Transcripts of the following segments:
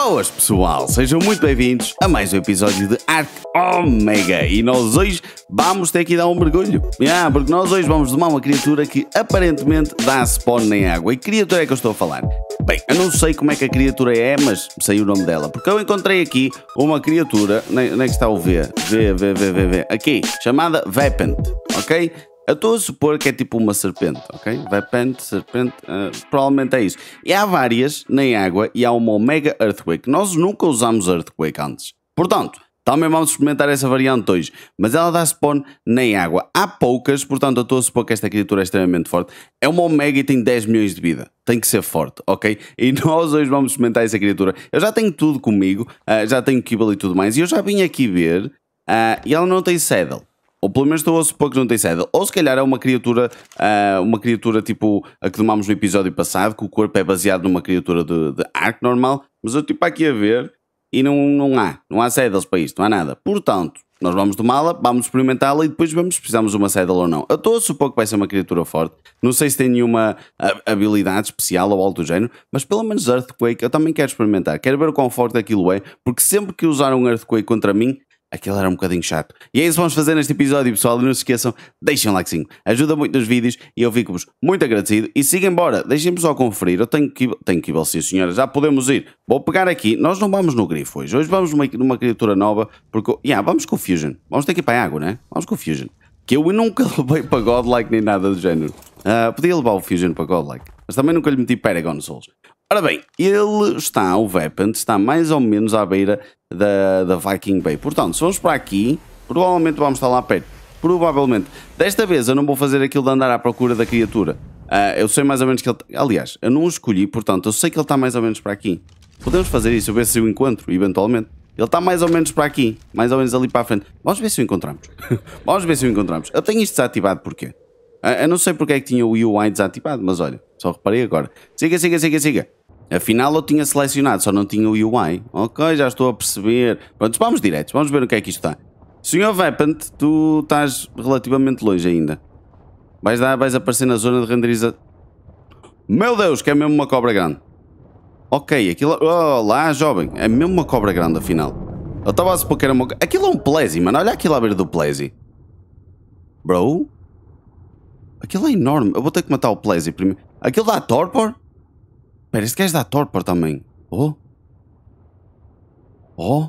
Boas pessoal, sejam muito bem-vindos a mais um episódio de Arc Omega e nós hoje vamos ter que dar um mergulho. Yeah, porque nós hoje vamos domar uma criatura que aparentemente dá spawn nem água. E que criatura é que eu estou a falar? Bem, eu não sei como é que a criatura é, mas sei o nome dela, porque eu encontrei aqui uma criatura, onde é que está o V? V, V, V, V, V, aqui, chamada Vepent, ok? Eu estou a supor que é tipo uma serpente, ok? Vipente, serpente, uh, provavelmente é isso. E há várias na água e há uma Omega Earthquake. Nós nunca usámos Earthquake antes. Portanto, também vamos experimentar essa variante hoje. Mas ela dá spawn nem água. Há poucas, portanto eu estou a supor que esta criatura é extremamente forte. É uma Omega e tem 10 milhões de vida. Tem que ser forte, ok? E nós hoje vamos experimentar essa criatura. Eu já tenho tudo comigo, uh, já tenho Kibble e tudo mais. E eu já vim aqui ver uh, e ela não tem Saddle ou pelo menos estou a pouco que não tem sede, ou se calhar é uma criatura, uh, uma criatura tipo a que tomámos no episódio passado, que o corpo é baseado numa criatura de, de arco normal, mas eu tipo aqui a ver e não, não há, não há sedals para isto, não há nada. Portanto, nós vamos tomá-la, vamos experimentá-la e depois vemos se precisamos de uma sedal ou não. Eu estou a supor que vai ser uma criatura forte, não sei se tem nenhuma ah, habilidade especial ou alto género, mas pelo menos Earthquake eu também quero experimentar, quero ver o quão forte aquilo é, porque sempre que usar um Earthquake contra mim, Aquilo era um bocadinho chato. E é isso que vamos fazer neste episódio, pessoal. E não se esqueçam, deixem um likezinho. Ajuda muito nos vídeos e eu fico-vos muito agradecido. E siga embora, deixem-me só conferir. Eu tenho que, tenho que ir, sim senhora, já podemos ir. Vou pegar aqui. Nós não vamos no grifo hoje. Hoje vamos numa, numa criatura nova. Porque, yeah, vamos com o Fusion. Vamos ter que ir para a água, né? Vamos com o Fusion. Que eu nunca levei para Godlike nem nada do género. Uh, podia levar o Fusion para Godlike. Mas também nunca lhe meti Paragon Souls. Ora bem, ele está, o Vepant, está mais ou menos à beira da, da Viking Bay. Portanto, se vamos para aqui, provavelmente vamos estar lá perto. Provavelmente. Desta vez eu não vou fazer aquilo de andar à procura da criatura. Uh, eu sei mais ou menos que ele... Aliás, eu não o escolhi, portanto, eu sei que ele está mais ou menos para aqui. Podemos fazer isso, eu ver se o encontro, eventualmente. Ele está mais ou menos para aqui, mais ou menos ali para a frente. Vamos ver se o encontramos. Vamos ver se o encontramos. Eu tenho isto desativado porquê? Ah, eu não sei porque é que tinha o UI desativado, mas olha, só reparei agora. Siga, siga, siga, siga. Afinal, eu tinha selecionado, só não tinha o UI. Ok, já estou a perceber. Pronto, vamos direto, vamos ver o que é que isto está. Senhor Vepant, tu estás relativamente longe ainda. Vais, dar, vais aparecer na zona de renderização. Meu Deus, que é mesmo uma cobra grande. Ok, aquilo... Oh, lá, jovem, é mesmo uma cobra grande, afinal. Eu estava a supor que era uma... Aquilo é um plesi, mano. Olha aquilo à beira do plesi. Bro? Aquilo é enorme. Eu vou ter que matar o plesi primeiro. Aquilo dá torpor? Pera, que és da torpor também. Oh? Oh?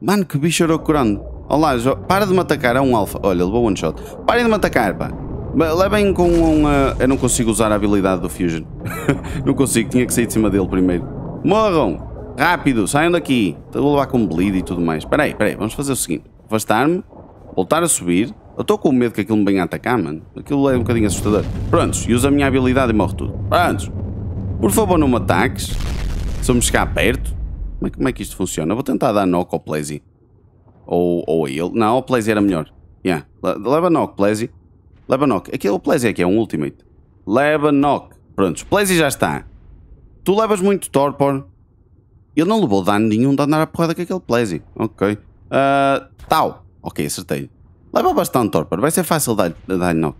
Mano, que bicho corando? Olá, jo... para de me atacar, é um alfa. Olha, levou one shot. Parem de me atacar, pá. Levem com um... Uh... Eu não consigo usar a habilidade do Fusion. não consigo, tinha que sair de cima dele primeiro. Morram! Rápido, saiam daqui. Estou então a levar com bleed e tudo mais. Espera aí, espera aí, vamos fazer o seguinte. Afastar-me, voltar a subir. Eu estou com medo que aquilo me venha a atacar, mano. Aquilo é um bocadinho assustador. Prontos, e uso a minha habilidade e morro tudo. Prontos. Por favor, não me ataques. Somos cá perto. Como é, como é que isto funciona? vou tentar dar knock ao Plazy. Ou, ou a ele. Não, o Plazy era melhor. Yeah. Leva knock, Plazy. Leva knock. Aquele o Plazy aqui é um ultimate. Leva knock. Prontos, Plazy já está. Tu levas muito torpor. Ele não levou dano nenhum de andar a porrada com aquele Plazy. Ok. Uh, tal. Ok, acertei. Leva bastante torpor. Vai ser fácil dar dar knock.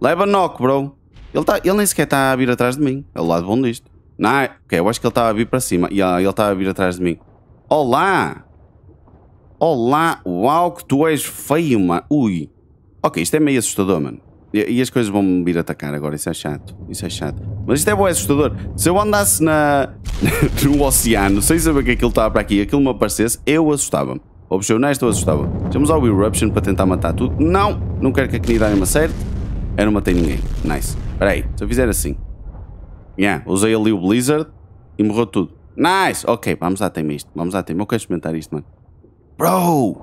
Leva knock, bro. Ele, tá, ele nem sequer está a vir atrás de mim. É o lado bom disto. Não, ok, eu acho que ele estava tá a vir para cima. E ah, ele estava tá a vir atrás de mim. Olá! Olá! Uau, que tu és feio, mano. Ui. Ok, isto é meio assustador, mano. E, e as coisas vão-me vir atacar agora. Isso é chato. Isso é chato. Mas isto é bom, é assustador. Se eu andasse na, no oceano, sem saber que aquilo é estava para aqui, aquilo me aparecesse, eu assustava-me. Ou ser honesto, eu assustava. ao Eruption para tentar matar tudo. Não! Não quero que a Knidane me acerte. Eu não matei ninguém. Nice. Espera aí, se eu fizer assim. Yeah, usei ali o Blizzard e morreu tudo. Nice! Ok, vamos lá, tem isto. Vamos lá, tem. Eu quero experimentar isto, mano. Bro!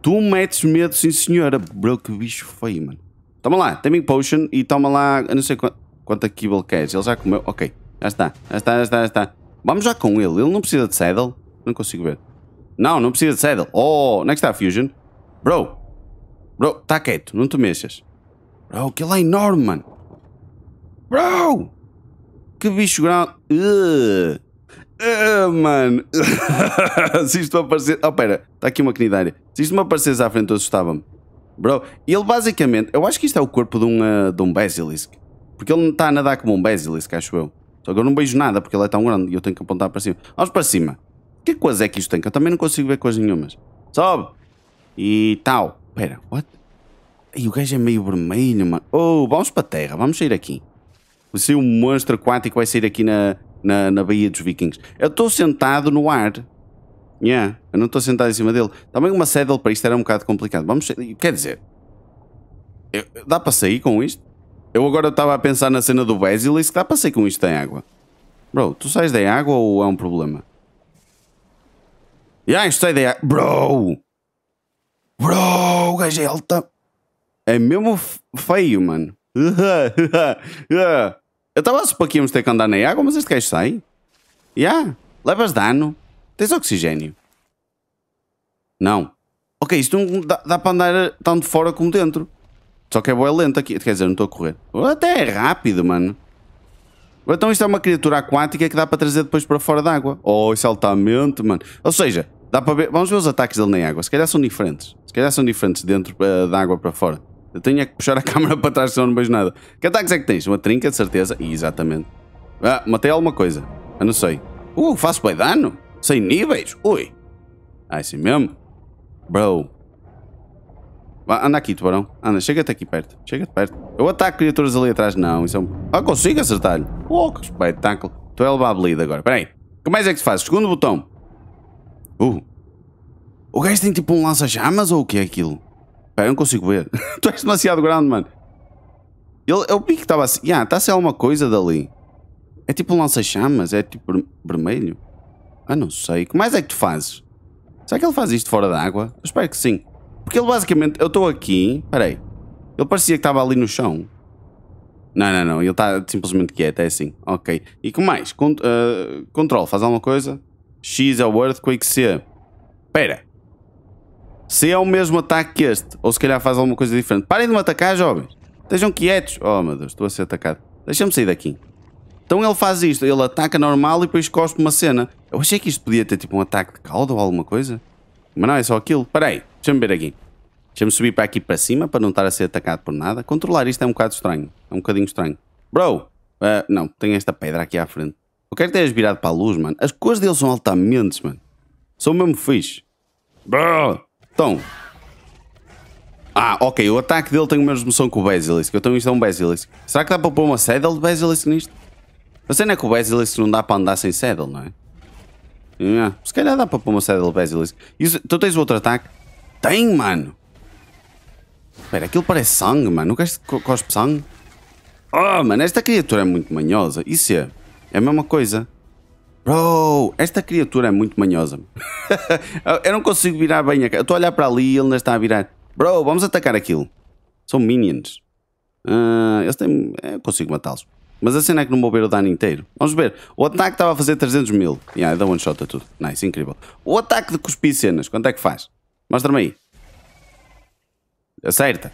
Tu metes medo, sim senhora. Bro, que bicho feio, mano. Toma lá, Taming Potion e toma lá, eu não sei quanto, quanto Kibble queres. Ele já comeu. Ok, já está, já está, já está, já está. Vamos já com ele. Ele não precisa de saddle. Não consigo ver. Não, não precisa de saddle. Oh, onde é que está a Fusion? Bro, bro, está quieto, não te mexas. Bro, que ele é enorme, mano. Bro! Que bicho grande! Uh. Uh, mano! Se isto me aparecer. Oh, pera, está aqui uma canidária. Se isto me aparecesse à frente, eu assustava-me. Bro, ele basicamente. Eu acho que isto é o corpo de um, uh, de um basilisk. Porque ele não está a nadar como um basilisk, acho eu. Só que eu não vejo nada porque ele é tão grande e eu tenho que apontar para cima. Vamos para cima. Que coisa é que isto tem? Que eu também não consigo ver coisas nenhumas. Sobe! E tal. Pera, what? E o gajo é meio vermelho, mano. Oh, vamos para a terra, vamos sair aqui vai ser um monstro aquático vai sair aqui na, na, na Baía dos Vikings. Eu estou sentado no ar. Yeah, eu não estou sentado em cima dele. Também uma saddle para isto era um bocado complicado. Vamos, quer dizer, eu, dá para sair com isto? Eu agora estava a pensar na cena do e que dá para sair com isto em água. Bro, tu sais da água ou é um problema? Yeah, isto sai da água. Bro! Bro, o é, é mesmo feio, mano. estava a para que vamos ter que andar na água, mas este gajo sai. Já, levas dano. Tens oxigênio. Não. Ok, isto não dá, dá para andar tanto fora como dentro. Só que é boa lenta aqui. Quer dizer, não estou a correr. Até é rápido, mano. Então isto é uma criatura aquática que dá para trazer depois para fora d'água. Oh, isso é altamente, mano. Ou seja, dá para ver... Vamos ver os ataques dele na água. Se calhar são diferentes. Se calhar são diferentes dentro uh, da água para fora. Eu tenho é que puxar a câmera para trás senão não vejo nada. Que ataques é que tens? Uma trinca, de certeza. Exatamente. Ah, matei alguma coisa. Eu não sei. Uh, faço bem dano? Sem níveis? Ui. Ah, é assim mesmo? Bro. Vá, anda aqui, tubarão. Anda, chega-te aqui perto. Chega-te perto. Eu ataco criaturas ali atrás. Não, isso é um... Ah, consigo acertar-lhe. Oh, que espetáculo. Estou a é levar a bleed agora. Espera aí. O que mais é que se faz? Segundo botão. Uh. O gajo tem tipo um lança-chamas ou o que é aquilo? Pá, eu não consigo ver. tu és demasiado grande, mano. Ele, é eu vi que estava assim. Yeah, está a ser alguma coisa dali. É tipo um lança-chamas, é tipo vermelho. Ah, não sei. O que mais é que tu fazes? Será que ele faz isto fora da água? Eu espero que sim. Porque ele basicamente, eu estou aqui, peraí. Ele parecia que estava ali no chão. Não, não, não, ele está simplesmente quieto, é assim. Ok. E que mais? Cont uh, ah, control, faz alguma coisa? X é o Earthquake C. Pera. Se é o mesmo ataque que este, ou se calhar faz alguma coisa diferente. Parem de me atacar, jovens. Estejam quietos. Oh, meu Deus, estou a ser atacado. Deixa-me sair daqui. Então ele faz isto. Ele ataca normal e depois cospe uma cena. Eu achei que isto podia ter tipo um ataque de cauda ou alguma coisa. Mas não, é só aquilo. Parei, deixa-me ver aqui. Deixa-me subir para aqui para cima para não estar a ser atacado por nada. Controlar isto é um bocado estranho. É um bocadinho estranho. Bro! Uh, não, tenho esta pedra aqui à frente. Eu quero que tenhas virado para a luz, mano. As cores deles são altamente, mano. São mesmo fixe. Bro! Então. Ah, ok. O ataque dele tem a mesma som que o Basilisk. Eu tenho isto é um Basilisk. Será que dá para pôr uma Saddle de Basilisk nisto? A cena é que o Basilisk não dá para andar sem Saddle, não é? Ah, se calhar dá para pôr uma Saddle Basilisk. Isso, tu tens outro ataque? Tem, mano! Espera, aquilo parece sangue, mano. O gajo cospe sangue? Oh, mano, esta criatura é muito manhosa. Isso é, é a mesma coisa. Bro, esta criatura é muito manhosa. eu não consigo virar bem a cara. Eu estou a olhar para ali e ele ainda está a virar. Bro, vamos atacar aquilo. São minions. Uh, eles têm... Eu consigo matá-los. Mas a cena é que não vou ver o dano inteiro. Vamos ver. O ataque estava a fazer 300 mil. Yeah, dá one shot a tudo. Nice, incrível. O ataque de cuspir cenas, quanto é que faz? Mostra-me aí. Acerta.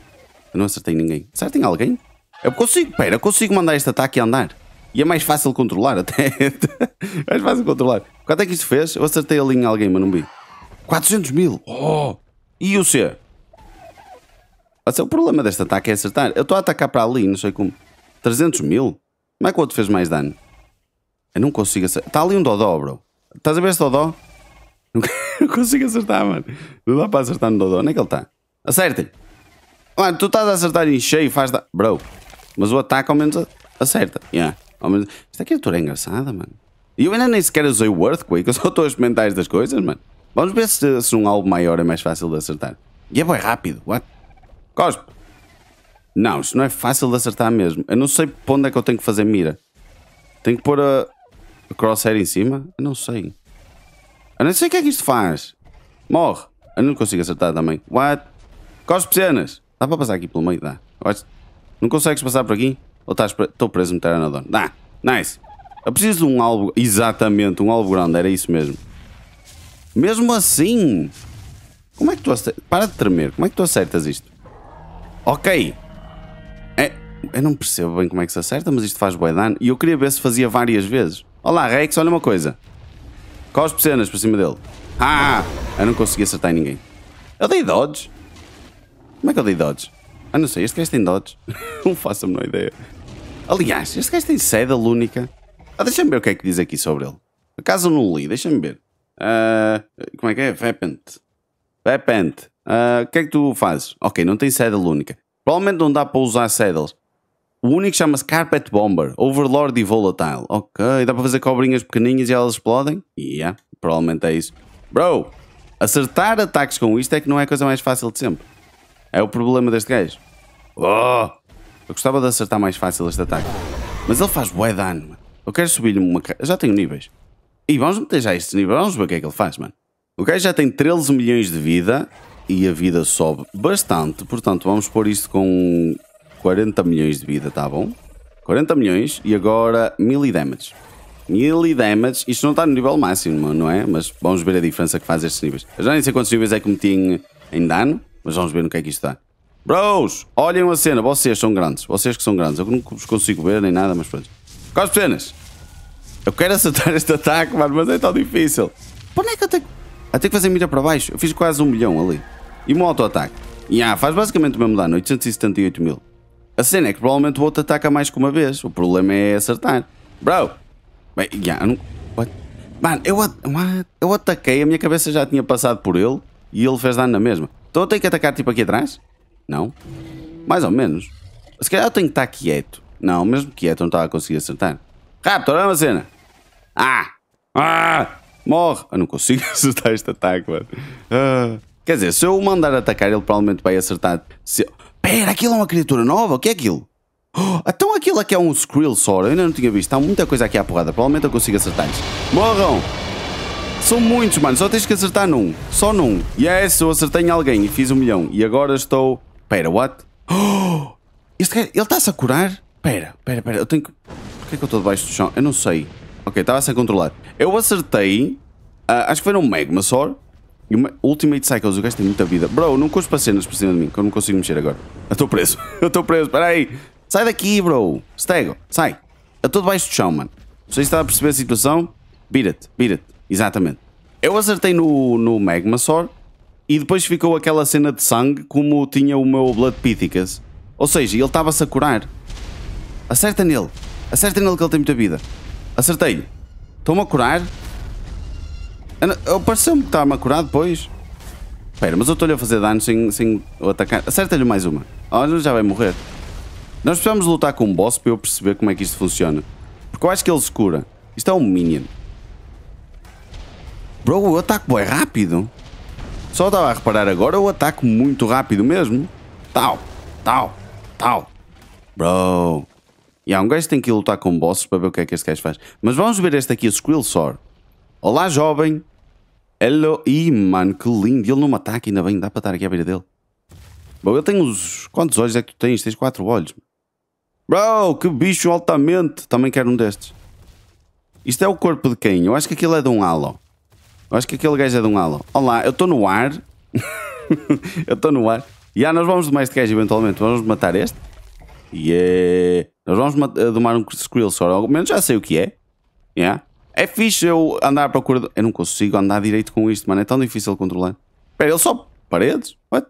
Eu não acertei ninguém. Acerta em alguém? Eu consigo, pera, eu consigo mandar este ataque andar. E é mais fácil controlar, até. É mais fácil controlar. Quanto é que isto fez? Eu acertei linha em alguém, mas não vi. 400 mil! Oh! E o C? Seja, é o problema deste ataque é acertar. Eu estou a atacar para ali, não sei como. 300 mil? Como é que o outro fez mais dano? Eu não consigo acertar. Está ali um Dodó, bro. Estás a ver este Dodó? Não consigo acertar, mano. Não dá para acertar no Dodó. Onde é que ele está? acerta Mano, tu estás a acertar em cheio, faz da... Bro. Mas o ataque ao menos acerta. Yeah. Oh, mas isto aqui é tudo engraçada, mano. E eu ainda nem sequer usei o Earthquake, eu só estou a experimentar estas coisas, mano. Vamos ver se, se um alvo maior é mais fácil de acertar. E é bem rápido, what? Cospe! Não, isto não é fácil de acertar mesmo. Eu não sei para onde é que eu tenho que fazer mira. Tenho que pôr a, a crosshair em cima? Eu não sei. Eu não sei o que é que isto faz. Morre. Eu não consigo acertar também. What? Cospe cenas! Dá para passar aqui pelo meio, dá. Não consegues passar por aqui? Ou estás preso? Estou preso no Pteranodon. Ah, nice. Eu preciso de um alvo. Exatamente, um alvo grande. Era isso mesmo. Mesmo assim. Como é que tu acertas? Para de tremer. Como é que tu acertas isto? Ok. É... Eu não percebo bem como é que se acerta, mas isto faz boi dano. E eu queria ver se fazia várias vezes. Olá, Rex, olha uma coisa. Cospe cenas para cima dele. Ah! Eu não consegui acertar em ninguém. Eu dei dodge. Como é que eu dei dodge? Ah, não sei, este gajo tem dodge. não faço a menor ideia. Aliás, este gajo tem sede lúnica. Ah, deixa-me ver o que é que diz aqui sobre ele. Acaso não li, deixa-me ver. Uh, como é que é? Vepent. Vepent. Uh, o que é que tu fazes? Ok, não tem sede lúnica. Provavelmente não dá para usar saddles. O único chama-se Carpet Bomber, Overlord e Volatile. Ok, dá para fazer cobrinhas pequeninhas e elas explodem? Yeah, provavelmente é isso. Bro, acertar ataques com isto é que não é a coisa mais fácil de sempre. É o problema deste gajo. Oh, eu gostava de acertar mais fácil este ataque. Mas ele faz bué dano, mano. Eu quero subir-lhe uma... Eu já tenho níveis. E vamos meter já estes níveis. Vamos ver o que é que ele faz, mano. O gajo já tem 13 milhões de vida. E a vida sobe bastante. Portanto, vamos pôr isto com 40 milhões de vida, tá bom? 40 milhões e agora 1000 e damage. 1000 e damage. Isto não está no nível máximo, não é? Mas vamos ver a diferença que faz estes níveis. Eu já nem sei quantos níveis é que meti em, em dano. Mas vamos ver no que é que isto dá. Bros, olhem a cena, vocês são grandes, vocês que são grandes, eu não vos consigo ver nem nada, mas pronto. Quais penas? Eu quero acertar este ataque, mano, mas é tão difícil. Por onde é que eu tenho... Eu tenho que fazer mira para baixo, eu fiz quase um milhão ali. E um auto-ataque. E ah, faz basicamente o mesmo dano, 878 mil. A cena é que provavelmente o outro ataca mais que uma vez, o problema é acertar. Bro, bem, yeah, eu não... What? Mano, eu, at... What? eu ataquei, a minha cabeça já tinha passado por ele e ele fez dano na mesma. Então eu tenho que atacar tipo aqui atrás? Não? Mais ou menos. Se calhar eu tenho que estar quieto. Não, mesmo quieto eu não estava a conseguir acertar. Raptor, olha uma cena. Ah! Ah! Morre! Eu não consigo acertar este ataque, mano. Ah. Quer dizer, se eu o mandar atacar, ele provavelmente vai acertar. Se... Pera, aquilo é uma criatura nova? O que é aquilo? Oh, então aquilo aqui é um Skrill Sora, eu ainda não tinha visto. Há muita coisa aqui à porrada, provavelmente eu consigo acertar -lhes. Morram! São muitos, mano, só tens que acertar num. Só num. Yes, eu acertei em alguém e fiz um milhão. E agora estou Pera, what? Oh! Este cara, ele está-se a curar? Pera, pera, pera, eu tenho que... Porquê que eu estou debaixo do chão? Eu não sei. Ok, estava sem controlar. Eu acertei... Uh, acho que foi magma Magmasaur. E uma Ultimate Cycles, o gajo tem muita vida. Bro, não cuspa cenas por cima de mim, que eu não consigo mexer agora. Eu estou preso, eu estou preso, espera aí. Sai daqui, bro. Stego, sai. Eu estou debaixo do chão, mano. Não sei se está a perceber a situação. Beat it, beat it. Exatamente. Eu acertei no, no Magmasaur e depois ficou aquela cena de sangue como tinha o meu Blood Pithecus. Ou seja, ele estava-se a curar. Acerta nele. Acerta nele que ele tem muita vida. acertei Estou-me a curar. Pareceu-me que estava-me a curar depois. Espera, mas eu estou-lhe a fazer dano sem, sem o atacar. Acerta-lhe mais uma. Olha, já vai morrer. Nós precisamos lutar com um boss para eu perceber como é que isto funciona. Porque eu acho que ele se cura. Isto é um minion. Bro, o ataque é rápido. Só estava a reparar agora o ataque muito rápido mesmo. Tal, tal, tal. Bro. E há um gajo que tem que ir lutar com bosses para ver o que é que este gajo faz. Mas vamos ver este aqui, o Squillsor. Olá, jovem. Hello. Ih, mano, que lindo. Ele não me ataca, ainda bem. Dá para estar aqui à beira dele. Bro, ele tem uns... Quantos olhos é que tu tens? Tens quatro olhos. Bro, que bicho altamente. Também quero um destes. Isto é o corpo de quem? Eu acho que aquilo é de um halo. Eu acho que aquele gajo é de um halo. Olá, eu estou no ar. eu estou no ar. E ah, nós vamos domar este gajo eventualmente. Vamos matar este. E yeah. Nós vamos eh, domar um Skrill só. Ao menos já sei o que é. Yeah. É fixe eu andar à procura. De... Eu não consigo andar direito com isto, mano. É tão difícil controlar. Espera, ele sobe paredes? What?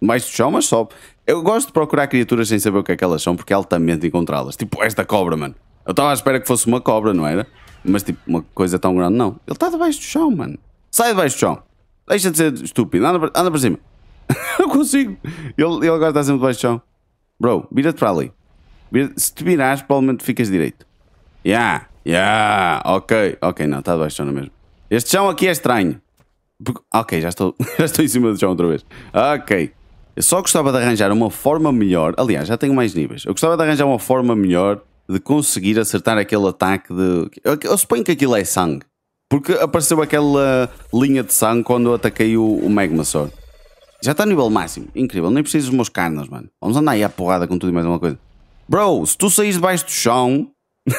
Mais do chão, mas sobe. Eu gosto de procurar criaturas sem saber o que é que elas são, porque é altamente encontrá-las. Tipo esta cobra, mano. Eu estava à espera que fosse uma cobra, não era? Mas tipo, uma coisa tão grande, não. Ele está debaixo do chão, mano. Sai debaixo do chão. Deixa de ser estúpido. Anda, anda para cima. Eu consigo. Ele, ele agora está sempre debaixo do chão. Bro, vira-te para ali. Vira Se te virares, provavelmente ficas direito. Yeah, yeah, ok. Ok, não, está debaixo do chão não é mesmo. Este chão aqui é estranho. Ok, já estou, já estou em cima do chão outra vez. Ok. Eu só gostava de arranjar uma forma melhor. Aliás, já tenho mais níveis. Eu gostava de arranjar uma forma melhor de conseguir acertar aquele ataque de. Eu, eu suponho que aquilo é sangue. Porque apareceu aquela linha de sangue quando eu ataquei o, o Magmasaur. Já está no nível máximo. Incrível. Nem preciso dos meus carnas, mano. Vamos andar aí à porrada com tudo e mais uma coisa. Bro, se tu saís debaixo do chão.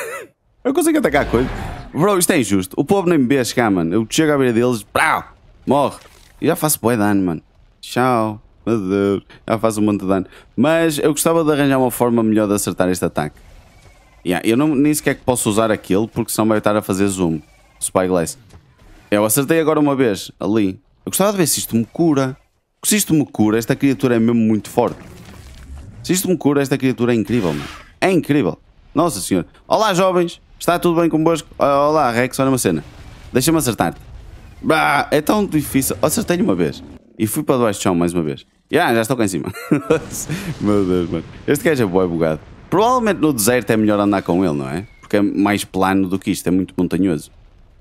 eu consigo atacar a coisa. Bro, isto é injusto. O povo nem me vê chegar, mano. Eu chego à beira deles. Brau! Morre. E já faço boi dano, mano. Tchau. Meu Deus. Já faço um monte de dano. Mas eu gostava de arranjar uma forma melhor de acertar este ataque. Yeah, eu não, nem sequer posso usar aquele porque senão vai estar a fazer zoom. Spyglass. Eu acertei agora uma vez, ali. Eu gostava de ver se isto me cura. Se isto me cura, esta criatura é mesmo muito forte. Se isto me cura, esta criatura é incrível, mano. É incrível. Nossa senhora. Olá, jovens. Está tudo bem convosco? Ah, olá, Rex, olha uma cena. Deixa-me acertar É tão difícil. Acertei-lhe uma vez. E fui para debaixo do chão mais uma vez. Yeah, já estou cá em cima. Meu Deus, mano. Este gajo é bué bugado. Provavelmente no deserto é melhor andar com ele, não é? Porque é mais plano do que isto, é muito montanhoso.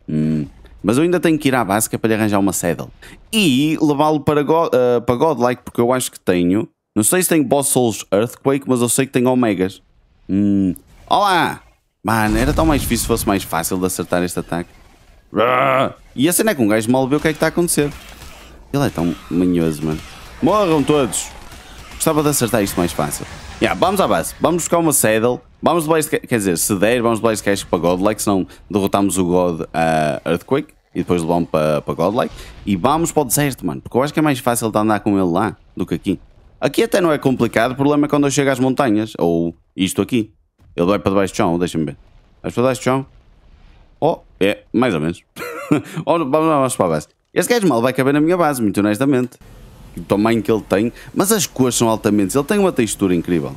Hum. Mas eu ainda tenho que ir à Basca para lhe arranjar uma saddle. E levá-lo para, go uh, para Godlike, porque eu acho que tenho. Não sei se tenho Boss Souls Earthquake, mas eu sei que tenho Omegas. Hum. Olá! Mano, era tão mais difícil se fosse mais fácil de acertar este ataque. E a cena é que um gajo mal vê o que é que está a acontecer. Ele é tão manhoso, mano. Morram todos! Gostava de acertar isto mais fácil. Yeah, vamos à base. Vamos buscar uma Saddle. Vamos de Blaze Quer dizer, se der, vamos de Blaze Cash para Godlike, senão derrotamos o God a uh, Earthquake e depois levamos para, para Godlike. E vamos para o deserto, mano, porque eu acho que é mais fácil de andar com ele lá do que aqui. Aqui até não é complicado, o problema é quando eu chego às montanhas, ou isto aqui. Ele vai para debaixo de chão, deixa-me ver. Vais para debaixo de chão? Oh, é, mais ou menos. Oh, vamos, vamos para a base. Este gajo mal vai caber na minha base, muito honestamente o tamanho que ele tem, mas as cores são altamente. Ele tem uma textura incrível.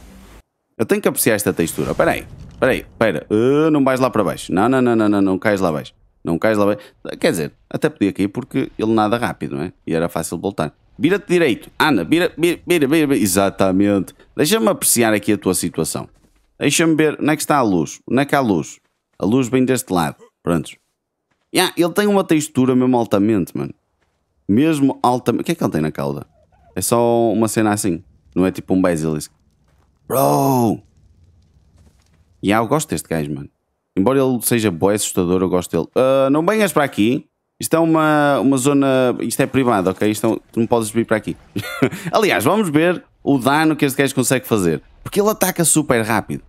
Eu tenho que apreciar esta textura. Espera aí, espera aí, espera. Uh, não vais lá para baixo. Não, não, não, não, não, não cais lá baixo. Não cais lá baixo. Quer dizer, até podia cair porque ele nada rápido, não é? E era fácil voltar. Vira-te direito. Ana, vira, vira, vira, vira. Exatamente. Deixa-me apreciar aqui a tua situação. Deixa-me ver onde é que está a luz. Onde é que há a luz? A luz vem deste lado. Prontos. Yeah, ele tem uma textura mesmo altamente, mano mesmo altamente. O que é que ele tem na cauda? É só uma cena assim, não é tipo um basilisk. Bro! E yeah, eu gosto deste gajo, mano. Embora ele seja e assustador, eu gosto dele. Uh, não venhas para aqui. Isto é uma, uma zona. Isto é privado, ok? Isto é, tu não podes vir para aqui. Aliás, vamos ver o dano que este gajo consegue fazer. Porque ele ataca super rápido.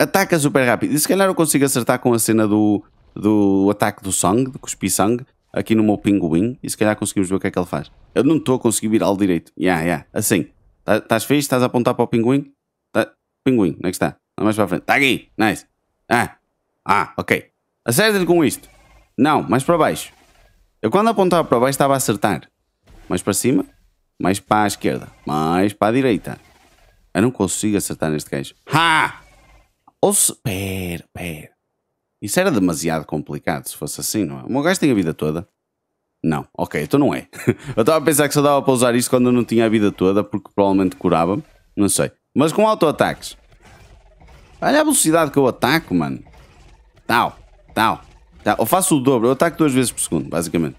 Ataca super rápido. E se calhar eu consigo acertar com a cena do, do ataque do sangue, do cuspi sangue aqui no meu pinguim e se calhar conseguimos ver o que é que ele faz. Eu não estou a conseguir virar ao direito. Yeah, yeah. Assim. Tá, estás fixe? Estás a apontar para o pinguim? Tá... Pinguim, onde é que está? Mais para a frente. Está aqui. Nice. Ah. Ah, ok. Acerta-lhe com isto. Não, mais para baixo. Eu quando apontava para baixo estava a acertar. Mais para cima, mais para a esquerda, mais para a direita. Eu não consigo acertar neste gajo. Ha! Ou se... Pera, pera. Isso era demasiado complicado se fosse assim, não é? O meu gajo tem a vida toda. Não, ok, então não é. eu estava a pensar que só dava para usar isto quando eu não tinha a vida toda, porque provavelmente curava-me. Não sei. Mas com auto-ataques. Olha a velocidade que eu ataco, mano. Tal, tal, Eu faço o dobro, eu ataco duas vezes por segundo, basicamente.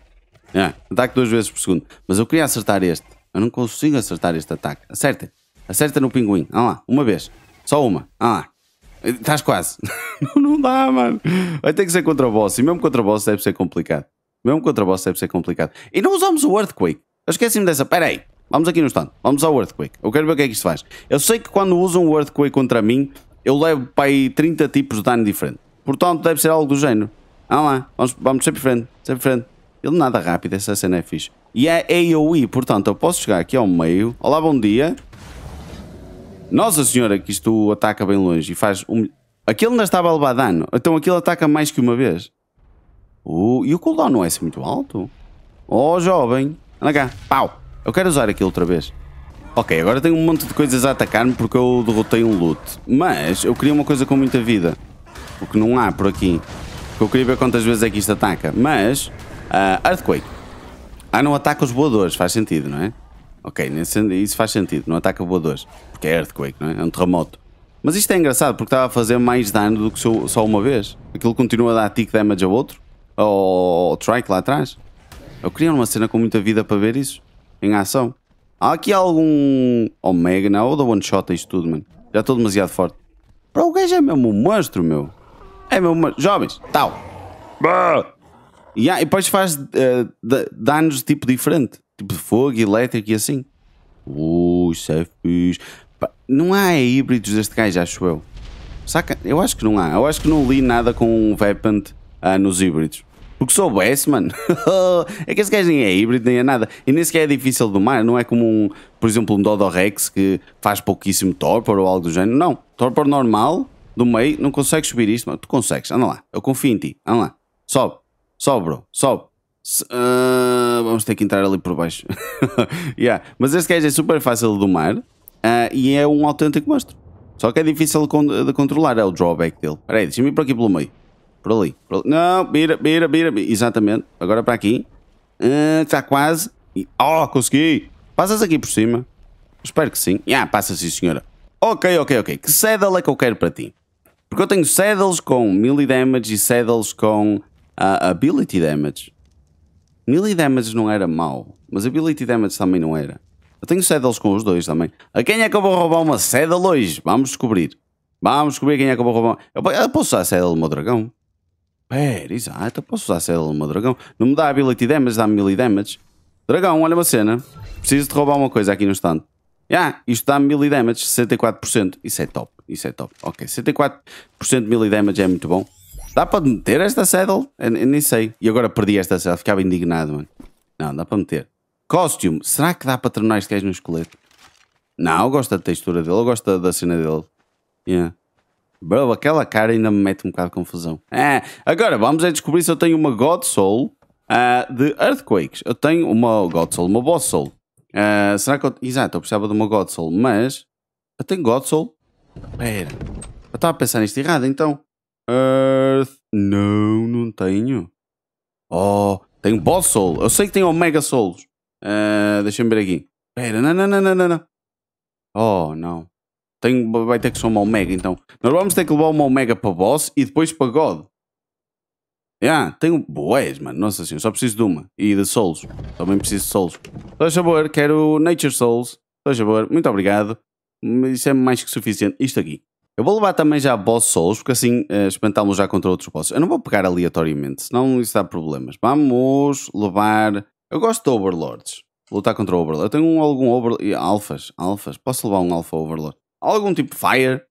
É, ataco duas vezes por segundo. Mas eu queria acertar este. Eu não consigo acertar este ataque. Acerta. Acerta no pinguim. Ah lá, uma vez. Só uma. Ah lá. Estás quase. não dá, mano. Vai ter que ser contra o boss. E mesmo contra o boss deve ser complicado. Mesmo contra o boss deve ser complicado. E não usamos o Earthquake. Eu esqueci-me dessa. Pera aí. Vamos aqui no stand. Vamos ao Earthquake. Eu quero ver o que é que isto faz. Eu sei que quando usam o Earthquake contra mim, eu levo para aí 30 tipos de dano diferente. Portanto, deve ser algo do género. Vamos lá. Vamos, vamos sempre frente. Sempre frente. Ele nada rápido. Essa cena é fixe. E é AOE. Portanto, eu posso chegar aqui ao meio. Olá, bom dia. Nossa senhora, que isto ataca bem longe e faz um. Aquilo ainda estava a levar dano, então aquilo ataca mais que uma vez. Uh, e o cooldown não é assim muito alto? Oh, jovem, anda cá, pau. Eu quero usar aquilo outra vez. Ok, agora tenho um monte de coisas a atacar-me porque eu derrotei um loot. Mas eu queria uma coisa com muita vida. O que não há por aqui. Porque eu queria ver quantas vezes é que isto ataca. Mas, uh, Earthquake. Ah, não ataca os voadores, faz sentido, não é? Ok, nesse, isso faz sentido, não ataca voadores, porque é earthquake, não é? É um terremoto. Mas isto é engraçado, porque estava a fazer mais dano do que só uma vez. Aquilo continua a dar tick damage ao outro, ao, ao trike lá atrás. Eu queria uma cena com muita vida para ver isso, em ação. Há aqui algum Omega, não? Ou da one shot isto tudo, mano. Já estou demasiado forte. Para o gajo é mesmo um monstro, meu. É mesmo um monstro. Jovens, tal. Bah! Yeah, e depois faz uh, danos de tipo diferente tipo de fogo, elétrico e assim. Ui, isso é fixe. Não há híbridos deste gajo, acho eu. Saca? Eu acho que não há. Eu acho que não li nada com um Vapant ah, nos híbridos. Porque soubesse, mano. é que esse gajo nem é híbrido, nem é nada. E nem sequer é difícil do mar. Não é como, um, por exemplo, um Dodo Rex que faz pouquíssimo Torpor ou algo do género. Não. Torpor normal, do meio, não consegues subir isto. Mano. Tu consegues. Anda lá. Eu confio em ti. Anda lá. Sobe. Sobe, bro. Sobe. Uh, vamos ter que entrar ali por baixo. yeah. Mas este gajo é super fácil de domar uh, e é um autêntico monstro. Só que é difícil de controlar, é o drawback dele. Espera deixa-me ir por aqui pelo meio. Por ali. Por ali. Não, vira, vira, vira. Exatamente. Agora para aqui. Uh, ah, está quase. E, oh, consegui. Passas aqui por cima. Espero que sim. Ah, yeah, passa sim, senhora. Ok, ok, ok. Que saddle é que eu quero para ti? Porque eu tenho saddles com melee damage e saddles com uh, ability damage. Melee damage não era mau, mas ability damage também não era. Eu tenho saddles com os dois também. A quem é que eu vou roubar uma saddle hoje? Vamos descobrir. Vamos descobrir quem é que eu vou roubar. Eu, eu posso usar a saddle do meu dragão? Pera, exato, eu posso usar a saddle do meu dragão. Não me dá ability damage, dá-me melee damage. Dragão, olha uma cena. Preciso de roubar uma coisa aqui no stand. Ah, isto dá melee damage, 64%. Isso é top, isso é top. Ok, 64% melee damage é muito bom. Dá para meter esta saddle? Eu, eu nem sei. E agora perdi esta saddle, ficava indignado, mano. Não, dá para meter. Costume. Será que dá para terminar este gajo no esqueleto? Não, eu gosto da textura dele, eu gosto da cena dele. Yeah. Bro, aquela cara ainda me mete um bocado de confusão. é agora vamos a é descobrir se eu tenho uma God Soul uh, de Earthquakes. Eu tenho uma God Soul, uma Boss Soul. Uh, será que eu. Exato, eu precisava de uma God Soul, mas. Eu tenho God Soul? Pera. Eu estava a pensar nisto errado, então. Earth. Não, não tenho. Oh, tenho Boss Soul. Eu sei que tem Omega Souls. Uh, Deixa-me ver aqui. Espera, não, não, não, não, não, não. Oh, não. Tenho, vai ter que ser uma Omega, então. Nós vamos ter que levar uma Omega para Boss e depois para God. ah yeah, tenho boés, mano. Nossa senhora, só preciso de uma. E de Souls. Também preciso de Souls. Por favor, quero Nature Souls. Por favor, muito obrigado. Isso é mais que suficiente. Isto aqui. Eu vou levar também já boss souls, porque assim uh, eh, experimentámos já contra outros bosses. Eu não vou pegar aleatoriamente, senão isso dá problemas. Vamos levar... Eu gosto de overlords. Lutar contra overlords. Eu tenho um, algum overlord... Alphas, alphas. Posso levar um alpha overlord? Algum tipo fire?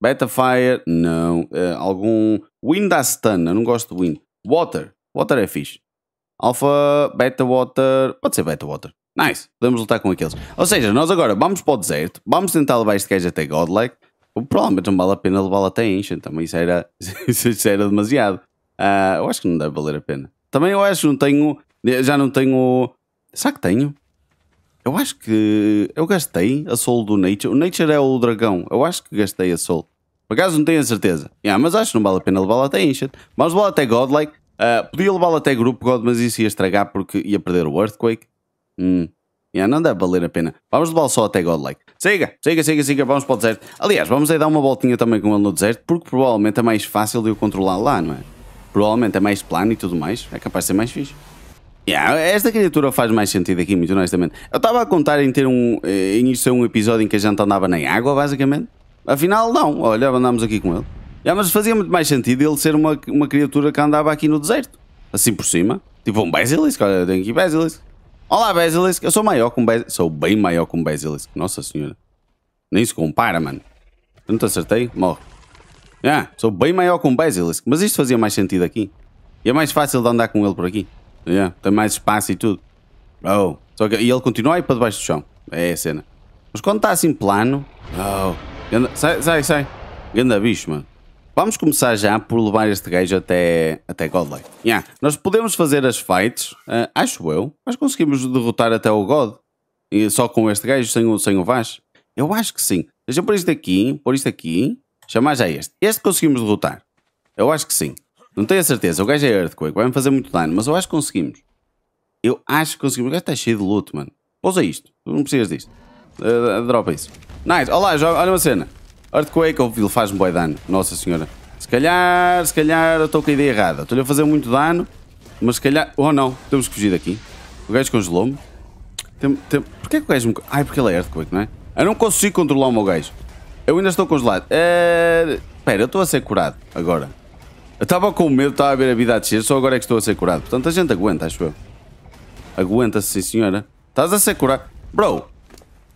Beta fire? Não. Uh, algum... Wind a stun. Eu não gosto de wind. Water. Water é fixe. Alpha, beta water... Pode ser beta water. Nice, podemos lutar com aqueles. Ou seja, nós agora vamos para o deserto, vamos tentar levar este gajo até Godlike, provavelmente não vale a pena levá-la até enche, então isso era, isso era demasiado. Uh, eu acho que não deve valer a pena. Também eu acho que não tenho. Já não tenho. Será que tenho? Eu acho que eu gastei a Soul do Nature. O Nature é o dragão. Eu acho que gastei a Soul. Por acaso não tenho a certeza. Yeah, mas acho que não vale a pena levá-la até Ancient. Vamos levá-la até Godlike. Uh, podia levá-la até Grupo God, mas isso ia estragar porque ia perder o Earthquake. Hum. Yeah, não deve valer a pena. Vamos de bola só até Godlike. Siga, siga, siga, siga, vamos para o deserto. Aliás, vamos aí dar uma voltinha também com ele no deserto, porque provavelmente é mais fácil de o controlar lá, não é? Provavelmente é mais plano e tudo mais. É capaz de ser mais fixe. Yeah, esta criatura faz mais sentido aqui, muito honestamente. Eu estava a contar em ter um. Eh, em ser um episódio em que a gente andava na água, basicamente. Afinal, não. Olha, andámos aqui com ele. Yeah, mas fazia muito mais sentido ele ser uma, uma criatura que andava aqui no deserto. Assim por cima. Tipo um basilisk, olha, tem aqui basilisk. Olá, Basilisk. Eu sou maior com Basilisk. Sou bem maior com Basilisk. Nossa senhora. Nem se compara, mano. Eu não te acertei? Morre. Ah, sou bem maior com Basilisk. Mas isto fazia mais sentido aqui. E é mais fácil de andar com ele por aqui. Yeah, tem mais espaço e tudo. Oh. Só que, e ele continua aí para debaixo do chão. É a cena. Mas quando está assim plano... Oh. Sai, sai, sai. Ganda bicho, mano. Vamos começar já por levar este gajo até, até Godlike. Yeah, nós podemos fazer as fights, uh, acho eu, mas conseguimos derrotar até o God. E só com este gajo, sem o, sem o Vaz. Eu acho que sim. Deixa eu pôr isto aqui, por isto aqui. Chamar já este. Este conseguimos derrotar. Eu acho que sim. Não tenho a certeza. O gajo é Earthquake. Vai-me fazer muito dano. Mas eu acho que conseguimos. Eu acho que conseguimos. O gajo está cheio de loot, mano. Pousa isto. Tu não precisas disto. Uh, dropa isso. Nice. Olha lá, olha uma cena. Earthquake, ouvi-lo, faz-me boi dano. Nossa senhora. Se calhar, se calhar eu estou com a ideia errada. Estou-lhe a fazer muito dano, mas se calhar... Oh não, temos que fugir daqui. O gajo congelou-me. Tem, tem... Porquê que o gajo me... Ai, porque ele é Earthquake, não é? Eu não consigo controlar o meu gajo. Eu ainda estou congelado. É... Eh, Espera, eu estou a ser curado agora. Eu estava com medo, estava a ver a vida a descer, só agora é que estou a ser curado. Portanto, a gente aguenta, acho eu. Aguenta-se, sim senhora. Estás a ser curado. Bro,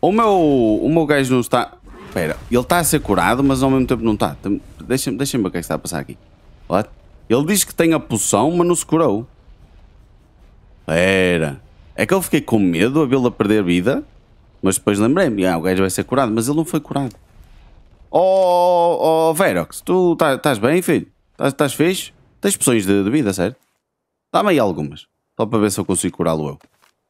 o meu, o meu gajo não está espera, ele está a ser curado, mas ao mesmo tempo não está. Deixa-me ver o que é que está a passar aqui. What? Ele diz que tem a poção, mas não se curou. pera, É que eu fiquei com medo a vê-lo a perder vida, mas depois lembrei-me, ah, o gajo vai ser curado, mas ele não foi curado. Oh, oh Verox, tu tá, estás bem, filho? Estás fixe? Tens poções de, de, vida, certo? Dá-me aí algumas, só para ver se eu consigo curá-lo eu.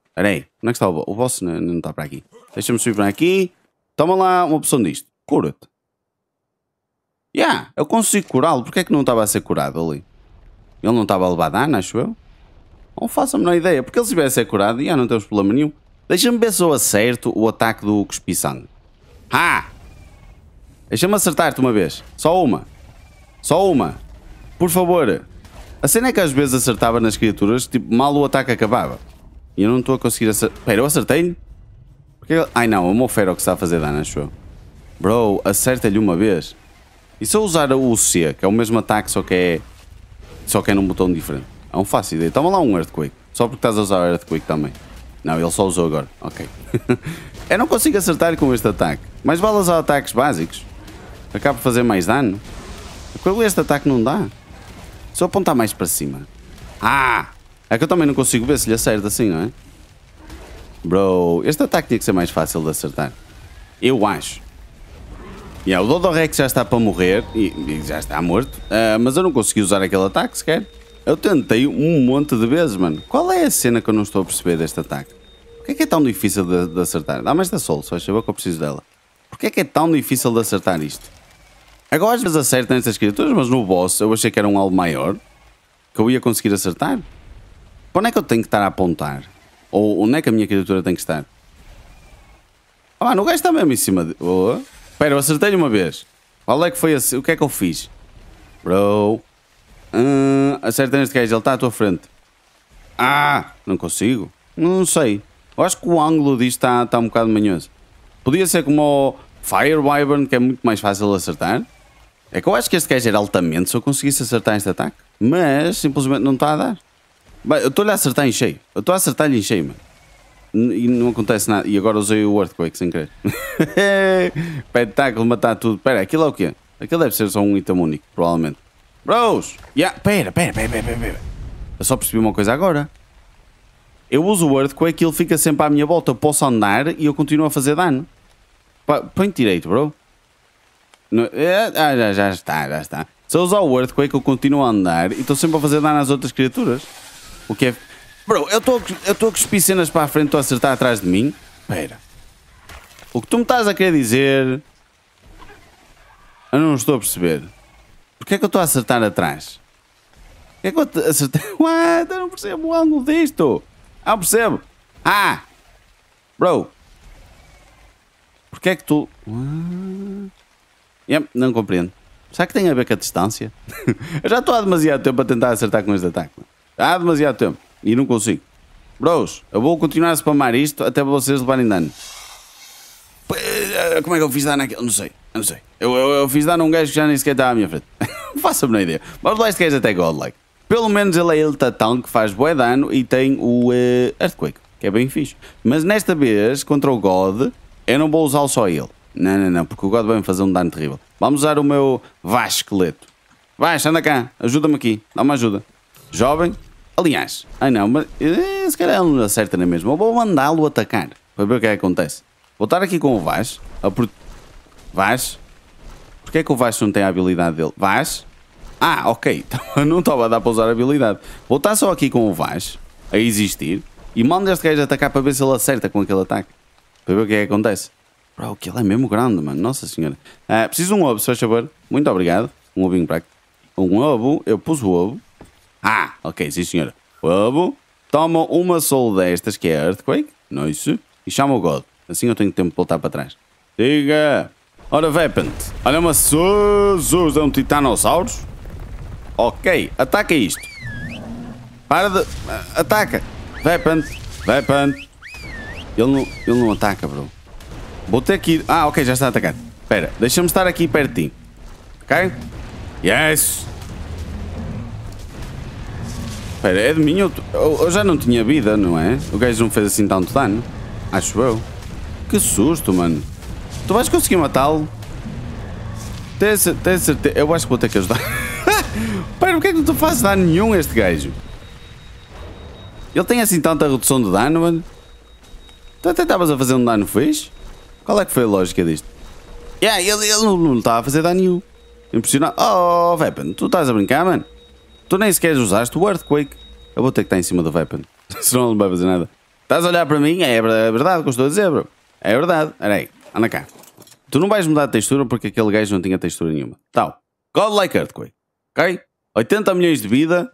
Espera aí, onde é que está o, o boss? Não, não está para aqui. Deixa-me subir para aqui toma lá uma opção disto, cura-te. Yeah, eu consigo curá-lo, porque é que não estava a ser curado ali? Ele não estava a levar dano, acho eu? Não faço a menor ideia, porque ele estivesse a ser curado, já não temos problema nenhum. Deixa-me ver se eu acerto o ataque do cuspiçangue. Ha! Deixa-me acertar-te uma vez, só uma. Só uma. Por favor. A cena é que às vezes acertava nas criaturas, tipo, mal o ataque acabava. E eu não estou a conseguir acertar... Pera, eu acertei-lhe? Porque... Ai não, é o meu fero que está a fazer dano, acho eu. Bro, acerta-lhe uma vez. E se eu usar o C, que é o mesmo ataque, só que é... Só que é num botão diferente. É um fácil ideia. Toma lá um Earthquake. Só porque estás a usar o Earthquake também. Não, ele só usou agora. Ok. eu não consigo acertar com este ataque. Mas vale usar ataques básicos. Acaba de fazer mais dano. Com este ataque não dá. Se eu apontar mais para cima. Ah! É que eu também não consigo ver se lhe acerta assim, não é? Bro, este ataque tinha que é ser mais fácil de acertar. Eu acho. Yeah, o Dodorex já está para morrer e, e já está morto, uh, mas eu não consegui usar aquele ataque sequer. Eu tentei um monte de vezes, mano. Qual é a cena que eu não estou a perceber deste ataque? Porquê é que é tão difícil de, de acertar? Dá mais da Sol, só chegou que eu preciso dela. Porquê é que é tão difícil de acertar isto? Agora às vezes acerto nestas criaturas, mas no boss eu achei que era um algo maior que eu ia conseguir acertar. Para onde é que eu tenho que estar a apontar? Ou onde é que a minha criatura tem que estar? Ah, no o gajo está mesmo em cima de... Oh. Pera, eu acertei-lhe uma vez. Qual é que foi O que é que eu fiz? Bro. Hum, acerta neste gajo, ele está à tua frente. Ah, não consigo. Não sei. Eu acho que o ângulo disto está, está um bocado manhoso. Podia ser como o Fire Wyvern, que é muito mais fácil de acertar. É que eu acho que este gajo era altamente se eu conseguisse acertar este ataque. Mas simplesmente não está a dar eu estou-lhe a acertar em cheio. Eu estou a acertar-lhe em cheio, mano. E não acontece nada. E agora usei o Earthquake sem querer. Espetáculo, matar tudo. Pera, aquilo é o quê? Aquilo deve ser só um item único, provavelmente. Bros! Yeah, pera, pera, pera, pera, Eu só percebi uma coisa agora. Eu uso o Earthquake e ele fica sempre à minha volta. Eu posso andar e eu continuo a fazer dano. Põe direito, bro. No, é, ah, já, já está, já está. Se eu usar o Earthquake, eu continuo a andar e estou sempre a fazer dano às outras criaturas. O que é. Bro, eu estou a cuspir cenas para a frente, estou a acertar atrás de mim. Espera. O que tu me estás a querer dizer. Eu não estou a perceber. Porquê é que eu estou a acertar atrás? Porquê é que eu te acertei? What? Eu não percebo o ângulo disto. Ah, percebo. Ah! Bro. Porquê é que tu. Yep, não compreendo. Será que tem a ver com a distância? eu já estou há demasiado tempo a tentar acertar com este ataque. Há demasiado tempo e não consigo. Bros, eu vou continuar a spamar isto até vocês levarem dano. Como é que eu fiz dano naquele? Não sei, não sei. Eu, eu, eu fiz dano a um gajo que já nem sequer estava tá à minha frente. Faça-me uma ideia. Mas lá, este gajo até godlike. Pelo menos ele é ele tatão que faz bué dano e tem o uh, Earthquake, que é bem fixe. Mas nesta vez, contra o God, eu não vou usar só ele. Não, não, não, porque o God vai me fazer um dano terrível. Vamos usar o meu Vasqueleto. Vai, anda cá, ajuda-me aqui, dá-me ajuda. Jovem, Aliás, ai não, mas eh, se calhar ele não acerta na mesma. Eu vou mandá-lo atacar para ver o que é que acontece. Vou estar aqui com o Vaz. A pro... Vaz? Porquê é que o Vaz não tem a habilidade dele? Vaz? Ah, ok. Então não estava a dar para usar a habilidade. Vou estar só aqui com o Vaz a existir e mando este gajo atacar para ver se ele acerta com aquele ataque. Para ver o que é que acontece. Bro, aquilo é mesmo grande, mano. Nossa senhora. Ah, preciso de um ovo, se faz favor. Muito obrigado. Um ovinho para aqui. Um ovo. Eu pus o ovo. Ah, ok, sim senhora. Povo, toma uma soul destas, que é Earthquake, não isso, e chama o God. Assim eu tenho tempo de voltar para trás. Diga! Ora, Vepant olha uma Jesus de é um Titanossauros. Ok, ataca isto. Para de... Ah, ataca! Vepant Vepant Ele não, ele não ataca, bro. Vou ter que ir... Ah, ok, já está atacado. Espera, deixa-me estar aqui pertinho. Ok? Yes! espera, é de mim? Eu, eu, eu já não tinha vida, não é? O gajo não fez assim tanto dano. Acho eu. Que susto, mano. Tu vais conseguir matá-lo? Tens certeza? Eu acho que vou ter que ajudar. Pera, porque é que não tu fazes dano nenhum a este gajo? Ele tem assim tanta redução de dano, mano? Tu até estavas a fazer um dano fixe? Qual é que foi a lógica disto? Yeah, ele, ele não estava a fazer dano nenhum. Impressionante. Oh, Vepen, tu estás a brincar, mano? Tu nem sequer usaste o Earthquake. Eu vou ter que estar em cima do Weapon. Senão ele não vai fazer nada. Estás a olhar para mim? É, é verdade o que eu estou a dizer, bro. É verdade. Olha aí. Anda cá. Tu não vais mudar de textura porque aquele gajo não tinha textura nenhuma. Tal. Godlike Earthquake. Ok? 80 milhões de vida.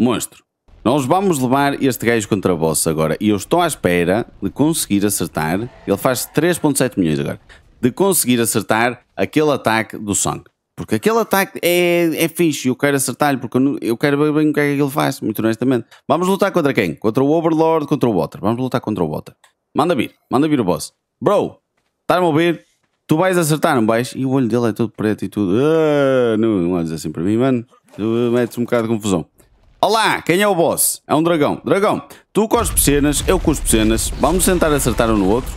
Monstro. Nós vamos levar este gajo contra a boss agora. E eu estou à espera de conseguir acertar. Ele faz 3.7 milhões agora. De conseguir acertar aquele ataque do Song. Porque aquele ataque é, é fixe, eu quero acertar-lhe, porque eu, eu quero ver bem o que é que ele faz, muito honestamente. Vamos lutar contra quem? Contra o Overlord, contra o Water. Vamos lutar contra o Water. Manda vir, manda vir o boss. Bro, estás-me a ouvir? Tu vais acertar, não vais? E o olho dele é todo preto e tudo. Ah, não, não olhes assim para mim, mano. Tu ah, metes um bocado de confusão. Olá, quem é o boss? É um dragão. Dragão, tu cospe cenas, eu cuspo cenas. Vamos tentar acertar um no outro.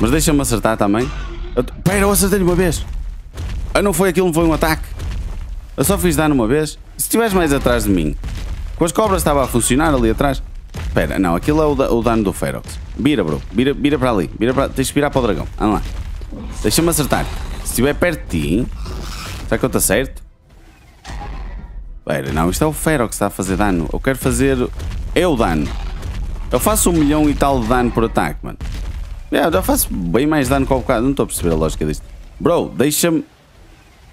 Mas deixa-me acertar também. Eu, pera, eu acertei uma vez. Ah, não foi aquilo, não foi um ataque. Eu só fiz dano uma vez. Se estivesse mais atrás de mim. Com as cobras estava a funcionar ali atrás. Espera, não, aquilo é o, da, o dano do Ferox. Vira, bro. Vira, vira para ali. Vira para, tens de virar para o dragão. Vamos lá. Deixa-me acertar. Se estiver perto de ti... Será que eu estou certo? Espera, não. Isto é o Ferox que está a fazer dano. Eu quero fazer... Eu é dano. Eu faço um milhão e tal de dano por ataque, mano. É, eu faço bem mais dano que ao bocado. Não estou a perceber a lógica disto. Bro, deixa-me...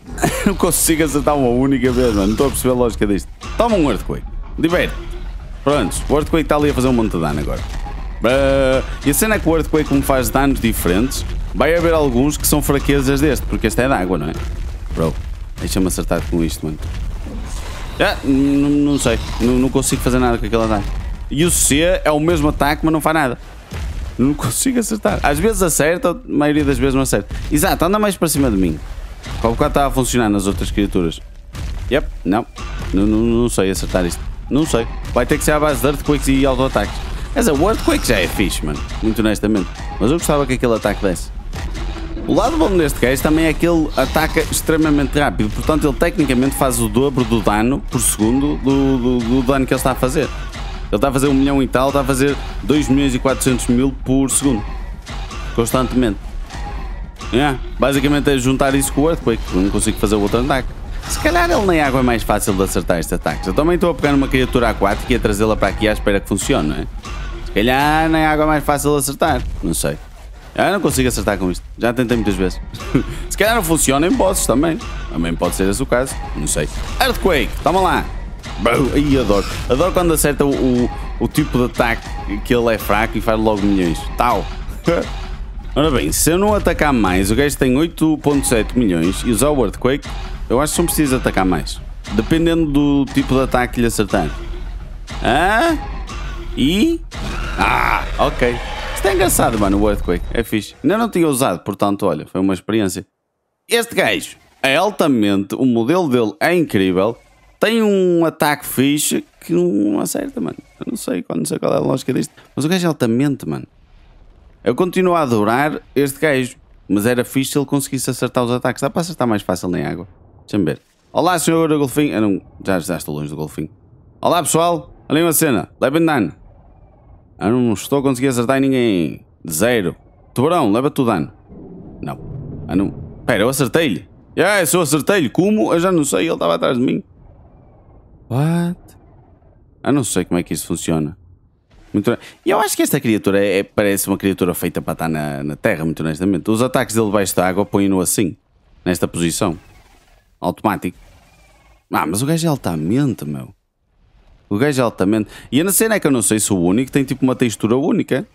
não consigo acertar uma única vez, mano. Não estou a perceber a lógica disto. Toma um Earthquake. Diverte. Prontos. O Earthquake está ali a fazer um monte de dano agora. Uh, e a cena é que o Earthquake me faz danos diferentes, vai haver alguns que são fraquezas deste, porque este é de água, não é? Bro, deixa-me acertar com isto, mano. Ah, não sei. N não consigo fazer nada com aquele ataque. E o C é o mesmo ataque, mas não faz nada. Não consigo acertar. Às vezes acerta, a maioria das vezes não acerta. Exato, anda mais para cima de mim. Qual bocado está a funcionar nas outras criaturas? Yep, não. Não, não sei acertar isto. Não sei. Vai ter que ser à base de earthquakes e auto-ataques. o earthquake já é fixe, mano. Muito honestamente. Mas eu gostava que aquele ataque desse. O lado bom deste gajo também é que ele ataca extremamente rápido, portanto ele tecnicamente faz o dobro do dano por segundo do, do, do dano que ele está a fazer. Ele está a fazer 1 um milhão e tal, está a fazer 2 milhões e 400 mil por segundo, constantemente. É, basicamente é juntar isso com o Earthquake, não consigo fazer o outro ataque. Se calhar ele nem água é mais fácil de acertar este ataque. Eu também estou a pegar uma criatura aquática e a trazê-la para aqui à espera que funcione, não é? Se calhar nem água é mais fácil de acertar. Não sei. Eu não consigo acertar com isto. Já tentei muitas vezes. Se calhar não funciona em bosses também. Também pode ser esse o caso. Não sei. Earthquake, toma lá. Ai, adoro. Adoro quando acerta o, o, o tipo de ataque que ele é fraco e faz logo milhões. Tal. Ora bem, se eu não atacar mais, o gajo tem 8.7 milhões e usar o Earthquake, eu acho que não precisa atacar mais. Dependendo do tipo de ataque que lhe acertar. Ah? E? Ah, ok. Isto é engraçado, mano, o Earthquake. É fixe. Ainda não tinha usado, portanto, olha, foi uma experiência. Este gajo é altamente, o modelo dele é incrível. Tem um ataque fixe que não acerta, mano. Eu não sei, não sei qual é a lógica disto. Mas o gajo é altamente, mano. Eu continuo a adorar este gajo, mas era fixe se ele conseguisse acertar os ataques. Dá para acertar mais fácil na água. Deixa-me ver. Olá, senhor golfinho. não, já, já estou longe do golfinho. Olá, pessoal. Ali uma cena. Levem dano. Eu não estou a conseguir acertar ninguém. Zero. Tubarão, leva-te o dano. Não. Ah não. Pera, eu acertei-lhe. É, yeah, eu acertei-lhe. Como? Eu já não sei. Ele estava atrás de mim. What? Eu não sei como é que isso funciona. Muito... E eu acho que esta criatura é, é, parece uma criatura feita para estar na, na terra, muito honestamente. Os ataques dele debaixo da água põem-no assim, nesta posição. Automático. Ah, mas o gajo é altamente, meu. O gajo é altamente. E a cena é que eu não sei se o único tem tipo uma textura única.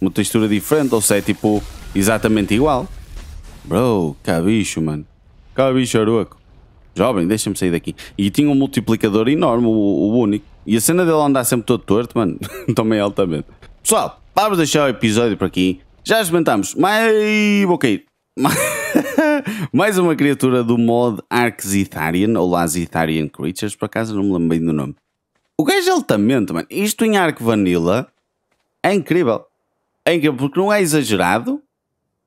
Uma textura diferente, ou se é tipo exatamente igual. Bro, cabicho, mano. Cabicho aroco. Jovem, deixa-me sair daqui. E tinha um multiplicador enorme, o, o único. E a cena dele andar sempre todo torto, mano, também é altamente. Pessoal, vamos deixar o episódio por aqui. Já experimentamos mais... ok. mais uma criatura do mod Arczitharian, ou Lazitharian Creatures, por acaso não me lembro bem do nome. O gajo é altamente, mano. Isto em arco vanilla é incrível. É incrível, porque não é exagerado.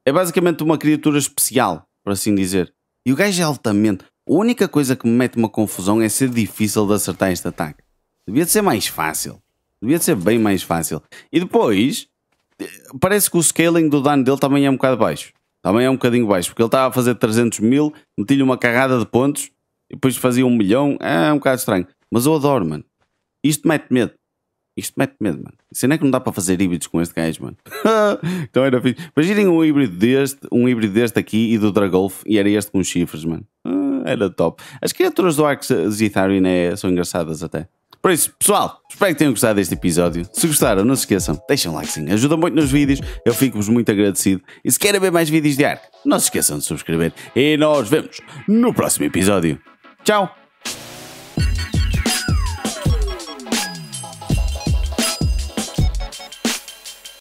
É basicamente uma criatura especial, por assim dizer. E o gajo é altamente. A única coisa que me mete uma confusão é ser difícil de acertar este ataque. Devia de ser mais fácil. Devia de ser bem mais fácil. E depois, eh, parece que o scaling do dano dele também é um bocado baixo. Também é um bocadinho baixo, porque ele estava a fazer 300 mil, meti-lhe uma carrada de pontos, e depois fazia um milhão, é um bocado estranho. Mas eu adoro, mano. Isto mete medo. Isto mete medo, mano. Se não é que não dá para fazer híbridos com este gajo, mano. então era fixe. Imaginem um híbrido deste, um híbrido deste aqui e do Dragolf, e era este com chifres, mano. Ah, era top. As criaturas do Arx Zitharion é, são engraçadas até. Por isso, pessoal, espero que tenham gostado deste episódio. Se gostaram, não se esqueçam, deixem um likezinho, ajudam muito nos vídeos, eu fico-vos muito agradecido. E se querem ver mais vídeos de arte não se esqueçam de subscrever. E nós vemos no próximo episódio. Tchau!